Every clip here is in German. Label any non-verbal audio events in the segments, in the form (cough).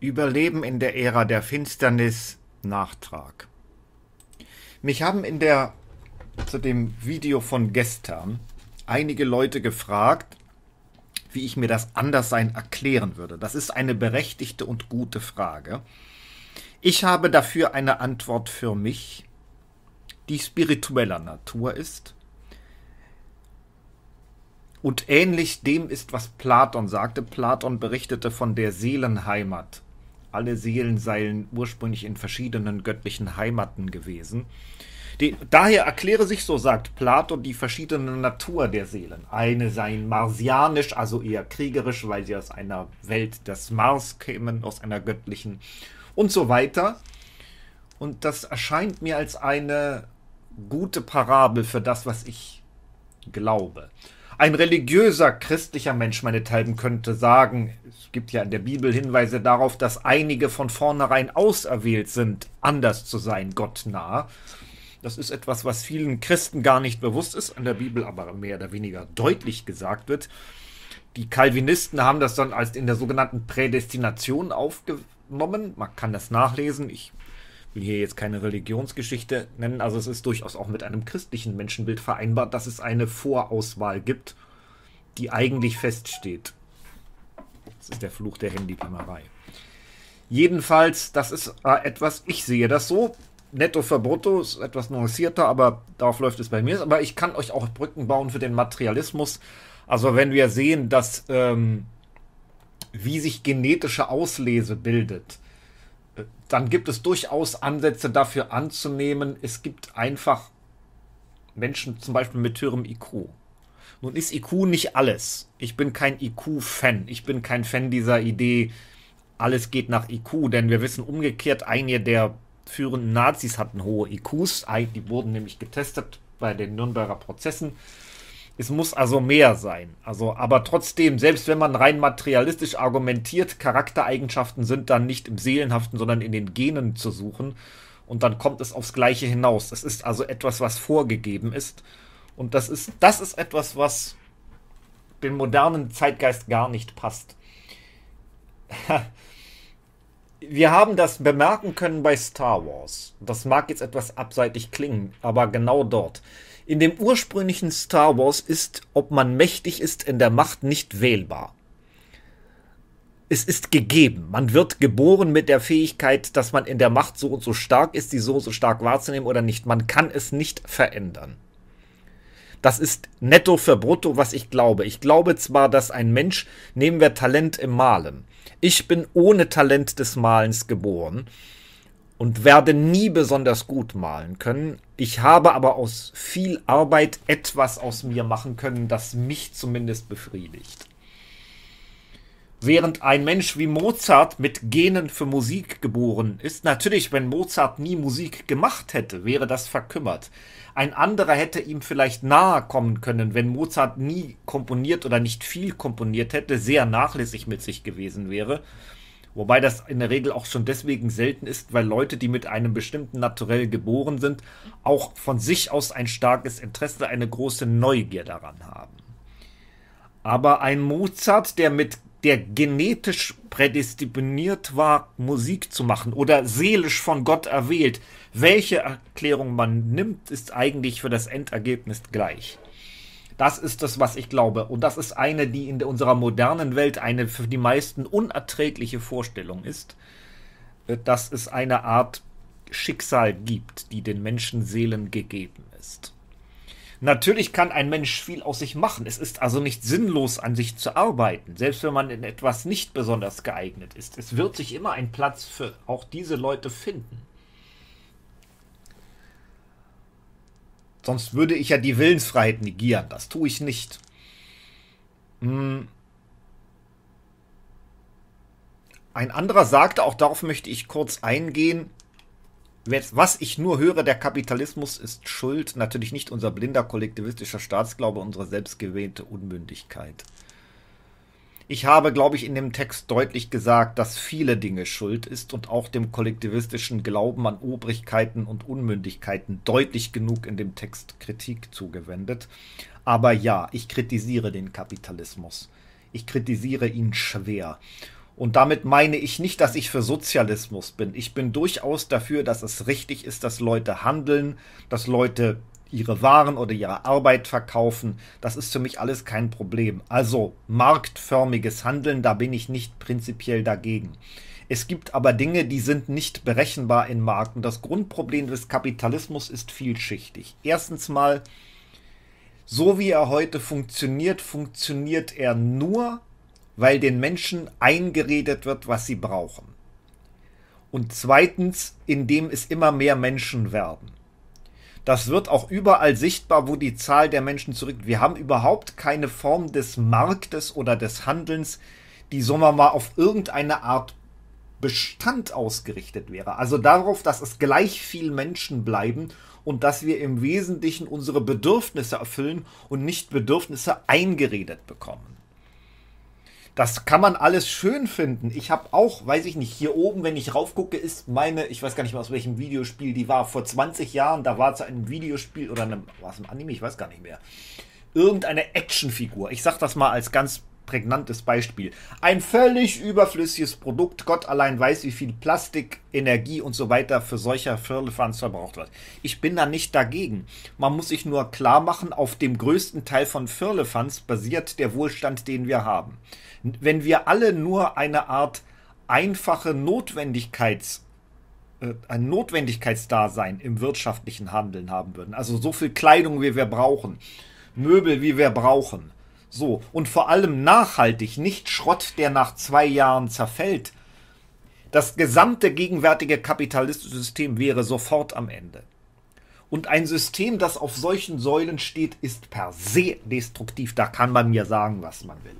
Überleben in der Ära der Finsternis Nachtrag. Mich haben in der zu dem Video von gestern einige Leute gefragt, wie ich mir das Anderssein erklären würde. Das ist eine berechtigte und gute Frage. Ich habe dafür eine Antwort für mich, die spiritueller Natur ist und ähnlich dem ist, was Platon sagte. Platon berichtete von der Seelenheimat alle Seelen seien ursprünglich in verschiedenen göttlichen Heimaten gewesen. Die, daher erkläre sich, so sagt Plato, die verschiedene Natur der Seelen. Eine seien marsianisch, also eher kriegerisch, weil sie aus einer Welt des Mars kämen, aus einer göttlichen und so weiter. Und das erscheint mir als eine gute Parabel für das, was ich glaube. Ein religiöser christlicher Mensch meinethalben könnte sagen, es gibt ja in der Bibel Hinweise darauf, dass einige von vornherein auserwählt sind, anders zu sein, gottnah. Das ist etwas, was vielen Christen gar nicht bewusst ist, an der Bibel aber mehr oder weniger deutlich gesagt wird. Die Calvinisten haben das dann als in der sogenannten Prädestination aufgenommen. Man kann das nachlesen. Ich will hier jetzt keine Religionsgeschichte nennen, also es ist durchaus auch mit einem christlichen Menschenbild vereinbart, dass es eine Vorauswahl gibt, die eigentlich feststeht. Das ist der Fluch der Handypimmerei. Jedenfalls, das ist äh, etwas, ich sehe das so. Netto für Brutto ist etwas nuancierter, aber darauf läuft es bei mir. Aber ich kann euch auch Brücken bauen für den Materialismus. Also wenn wir sehen, dass ähm, wie sich genetische Auslese bildet, dann gibt es durchaus Ansätze dafür anzunehmen, es gibt einfach Menschen zum Beispiel mit höherem IQ. Nun ist IQ nicht alles. Ich bin kein IQ-Fan. Ich bin kein Fan dieser Idee, alles geht nach IQ, denn wir wissen umgekehrt, einige der führenden Nazis hatten hohe IQs, die wurden nämlich getestet bei den Nürnberger Prozessen. Es muss also mehr sein. Also, aber trotzdem, selbst wenn man rein materialistisch argumentiert, Charaktereigenschaften sind dann nicht im Seelenhaften, sondern in den Genen zu suchen. Und dann kommt es aufs Gleiche hinaus. Es ist also etwas, was vorgegeben ist. Und das ist, das ist etwas, was dem modernen Zeitgeist gar nicht passt. (laughs) wir haben das bemerken können bei Star Wars. Das mag jetzt etwas abseitig klingen, aber genau dort. In dem ursprünglichen Star Wars ist, ob man mächtig ist, in der Macht nicht wählbar. Es ist gegeben. Man wird geboren mit der Fähigkeit, dass man in der Macht so und so stark ist, die so und so stark wahrzunehmen oder nicht. Man kann es nicht verändern. Das ist netto für brutto, was ich glaube. Ich glaube zwar, dass ein Mensch, nehmen wir Talent im Malen. Ich bin ohne Talent des Malens geboren und werde nie besonders gut malen können. Ich habe aber aus viel Arbeit etwas aus mir machen können, das mich zumindest befriedigt. Während ein Mensch wie Mozart mit Genen für Musik geboren ist, natürlich, wenn Mozart nie Musik gemacht hätte, wäre das verkümmert. Ein anderer hätte ihm vielleicht nahe kommen können, wenn Mozart nie komponiert oder nicht viel komponiert hätte, sehr nachlässig mit sich gewesen wäre. Wobei das in der Regel auch schon deswegen selten ist, weil Leute, die mit einem bestimmten Naturell geboren sind, auch von sich aus ein starkes Interesse, eine große Neugier daran haben. Aber ein Mozart, der mit der genetisch prädestiniert war, Musik zu machen oder seelisch von Gott erwählt, welche Erklärung man nimmt, ist eigentlich für das Endergebnis gleich. Das ist das, was ich glaube. Und das ist eine, die in unserer modernen Welt eine für die meisten unerträgliche Vorstellung ist, äh, dass es eine Art Schicksal gibt, die den Menschenseelen gegeben ist. Natürlich kann ein Mensch viel aus sich machen. Es ist also nicht sinnlos, an sich zu arbeiten, selbst wenn man in etwas nicht besonders geeignet ist. Es wird sich immer ein Platz für auch diese Leute finden. Sonst würde ich ja die Willensfreiheit negieren. Das tue ich nicht. Hm. Ein anderer sagte, auch darauf möchte ich kurz eingehen, was ich nur höre, der Kapitalismus ist schuld, natürlich nicht unser blinder kollektivistischer Staatsglaube, unsere selbstgewählte Unmündigkeit. Ich habe, glaube ich, in dem Text deutlich gesagt, dass viele Dinge Schuld ist und auch dem kollektivistischen Glauben an Obrigkeiten und Unmündigkeiten deutlich genug in dem Text Kritik zugewendet. Aber ja, ich kritisiere den Kapitalismus. Ich kritisiere ihn schwer. Und damit meine ich nicht, dass ich für Sozialismus bin. Ich bin durchaus dafür, dass es richtig ist, dass Leute handeln, dass Leute ihre Waren oder ihre Arbeit verkaufen. Das ist für mich alles kein Problem. Also marktförmiges Handeln, da bin ich nicht prinzipiell dagegen. Es gibt aber Dinge, die sind nicht berechenbar in Marken. Das Grundproblem des Kapitalismus ist vielschichtig. Erstens mal, so wie er heute funktioniert, funktioniert er nur, weil den Menschen eingeredet wird, was sie brauchen. Und zweitens, indem es immer mehr Menschen werden. Das wird auch überall sichtbar, wo die Zahl der Menschen zurück. Wir haben überhaupt keine Form des Marktes oder des Handelns, die, sagen wir mal, auf irgendeine Art Bestand ausgerichtet wäre. Also darauf, dass es gleich viel Menschen bleiben und dass wir im Wesentlichen unsere Bedürfnisse erfüllen und nicht Bedürfnisse eingeredet bekommen. Das kann man alles schön finden. Ich habe auch, weiß ich nicht, hier oben, wenn ich raufgucke, ist meine, ich weiß gar nicht mehr aus welchem Videospiel die war, vor 20 Jahren, da war es ein Videospiel oder eine, war es ein Anime, ich weiß gar nicht mehr. Irgendeine Actionfigur. Ich sag das mal als ganz prägnantes Beispiel. Ein völlig überflüssiges Produkt. Gott allein weiß, wie viel Plastik, Energie und so weiter für solcher Firlefanz verbraucht wird. Ich bin da nicht dagegen. Man muss sich nur klar machen, auf dem größten Teil von Firlefanz basiert der Wohlstand, den wir haben. Wenn wir alle nur eine Art einfache Notwendigkeits äh, ein Notwendigkeitsdasein im wirtschaftlichen Handeln haben würden. Also so viel Kleidung, wie wir brauchen, Möbel, wie wir brauchen, so, und vor allem nachhaltig, nicht Schrott, der nach zwei Jahren zerfällt. Das gesamte gegenwärtige kapitalistische System wäre sofort am Ende. Und ein System, das auf solchen Säulen steht, ist per se destruktiv. Da kann man mir sagen, was man will.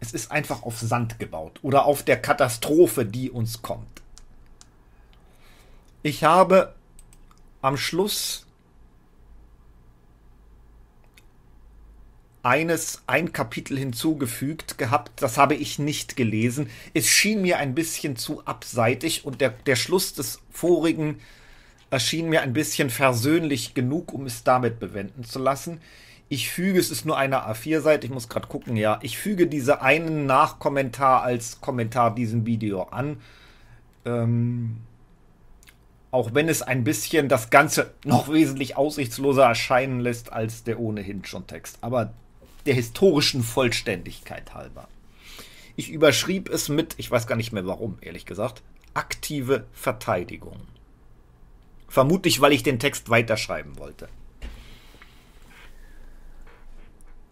Es ist einfach auf Sand gebaut oder auf der Katastrophe, die uns kommt. Ich habe am Schluss eines, ein Kapitel hinzugefügt gehabt, das habe ich nicht gelesen. Es schien mir ein bisschen zu abseitig und der, der Schluss des vorigen erschien mir ein bisschen versöhnlich genug, um es damit bewenden zu lassen. Ich füge, es ist nur eine A4-Seite, ich muss gerade gucken, ja. Ich füge diese einen Nachkommentar als Kommentar diesem Video an. Ähm, auch wenn es ein bisschen das Ganze noch wesentlich aussichtsloser erscheinen lässt als der ohnehin schon Text. Aber der historischen Vollständigkeit halber. Ich überschrieb es mit, ich weiß gar nicht mehr warum, ehrlich gesagt, aktive Verteidigung. Vermutlich, weil ich den Text weiterschreiben wollte.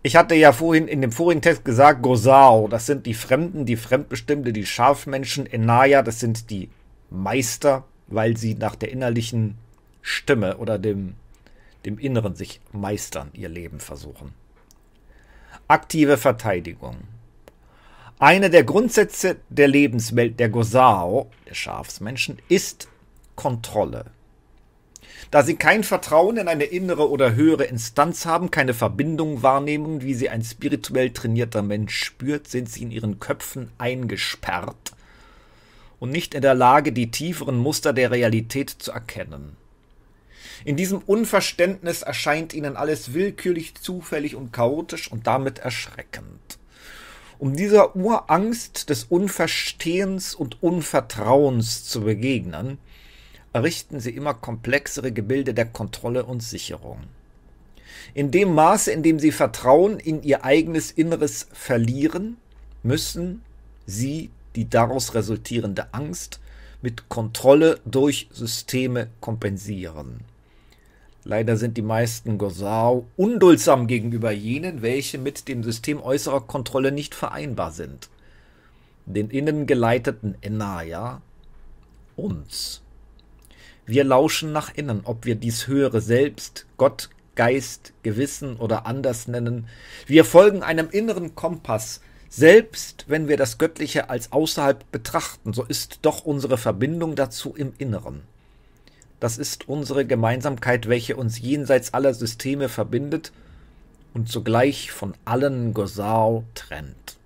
Ich hatte ja vorhin in dem vorigen Text gesagt, Gosao, das sind die Fremden, die Fremdbestimmte, die Schafmenschen, Enaya, das sind die Meister, weil sie nach der innerlichen Stimme oder dem, dem Inneren sich meistern, ihr Leben versuchen. Aktive Verteidigung. Einer der Grundsätze der Lebenswelt der Gosao, der Schafsmenschen, ist Kontrolle. Da sie kein Vertrauen in eine innere oder höhere Instanz haben, keine Verbindung wahrnehmen, wie sie ein spirituell trainierter Mensch spürt, sind sie in ihren Köpfen eingesperrt und nicht in der Lage, die tieferen Muster der Realität zu erkennen. In diesem Unverständnis erscheint ihnen alles willkürlich, zufällig und chaotisch und damit erschreckend. Um dieser Urangst des Unverstehens und Unvertrauens zu begegnen, errichten sie immer komplexere Gebilde der Kontrolle und Sicherung. In dem Maße, in dem sie Vertrauen in ihr eigenes Inneres verlieren, müssen sie die daraus resultierende Angst mit Kontrolle durch Systeme kompensieren. Leider sind die meisten Gosau unduldsam gegenüber jenen, welche mit dem System äußerer Kontrolle nicht vereinbar sind. Den innen geleiteten Enaya, uns. Wir lauschen nach innen, ob wir dies höhere Selbst, Gott, Geist, Gewissen oder anders nennen. Wir folgen einem inneren Kompass. Selbst wenn wir das Göttliche als außerhalb betrachten, so ist doch unsere Verbindung dazu im Inneren das ist unsere Gemeinsamkeit, welche uns jenseits aller Systeme verbindet und zugleich von allen Gosar trennt.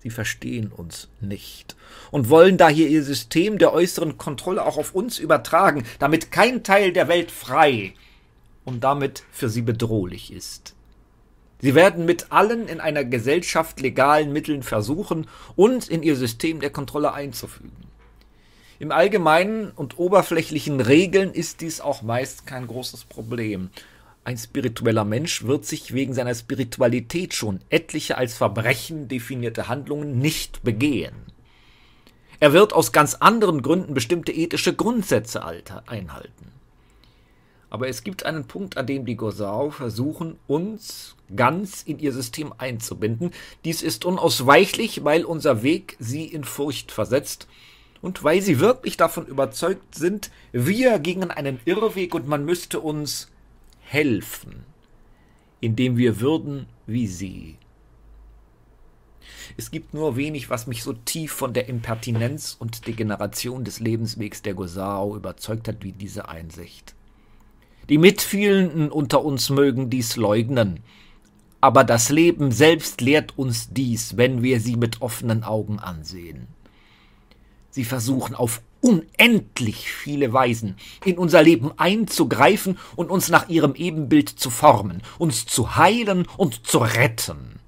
Sie verstehen uns nicht und wollen daher ihr System der äußeren Kontrolle auch auf uns übertragen, damit kein Teil der Welt frei und damit für sie bedrohlich ist. Sie werden mit allen in einer Gesellschaft legalen Mitteln versuchen, uns in ihr System der Kontrolle einzufügen. Im allgemeinen und oberflächlichen Regeln ist dies auch meist kein großes Problem. Ein spiritueller Mensch wird sich wegen seiner Spiritualität schon etliche als Verbrechen definierte Handlungen nicht begehen. Er wird aus ganz anderen Gründen bestimmte ethische Grundsätze einhalten. Aber es gibt einen Punkt, an dem die Gosau versuchen, uns ganz in ihr System einzubinden. Dies ist unausweichlich, weil unser Weg sie in Furcht versetzt und weil sie wirklich davon überzeugt sind, wir gingen einen Irrweg und man müsste uns helfen, indem wir würden wie sie. Es gibt nur wenig, was mich so tief von der Impertinenz und Degeneration des Lebenswegs der Gosao überzeugt hat wie diese Einsicht. Die Mitfühlenden unter uns mögen dies leugnen, aber das Leben selbst lehrt uns dies, wenn wir sie mit offenen Augen ansehen. Sie versuchen auf unendlich viele Weisen in unser Leben einzugreifen und uns nach ihrem Ebenbild zu formen, uns zu heilen und zu retten.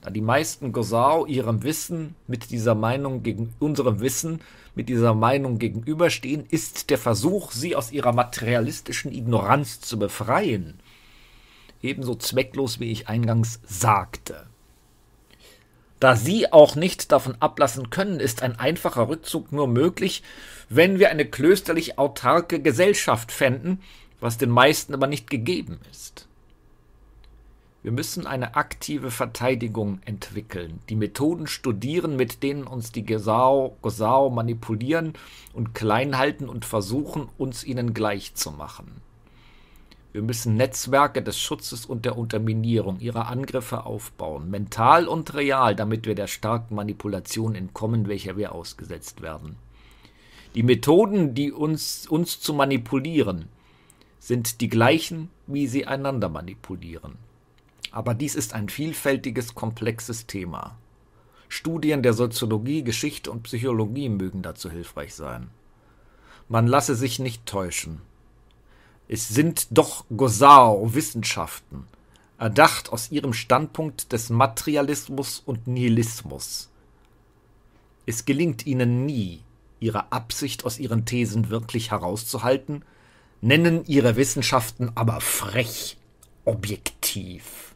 Da die meisten Gosau ihrem Wissen mit dieser Meinung gegen unserem Wissen mit dieser Meinung gegenüberstehen, ist der Versuch, sie aus ihrer materialistischen Ignoranz zu befreien, ebenso zwecklos, wie ich eingangs sagte. Da sie auch nicht davon ablassen können, ist ein einfacher Rückzug nur möglich, wenn wir eine klösterlich autarke Gesellschaft fänden, was den meisten aber nicht gegeben ist. Wir müssen eine aktive Verteidigung entwickeln, die Methoden studieren, mit denen uns die Gesau, Gesau manipulieren und klein halten und versuchen, uns ihnen gleichzumachen. Wir müssen Netzwerke des Schutzes und der Unterminierung ihrer Angriffe aufbauen, mental und real, damit wir der starken Manipulation entkommen, welcher wir ausgesetzt werden. Die Methoden, die uns, uns zu manipulieren, sind die gleichen, wie sie einander manipulieren. Aber dies ist ein vielfältiges, komplexes Thema. Studien der Soziologie, Geschichte und Psychologie mögen dazu hilfreich sein. Man lasse sich nicht täuschen. Es sind doch Gosar Wissenschaften, erdacht aus ihrem Standpunkt des Materialismus und Nihilismus. Es gelingt ihnen nie, ihre Absicht aus ihren Thesen wirklich herauszuhalten, nennen ihre Wissenschaften aber frech objektiv.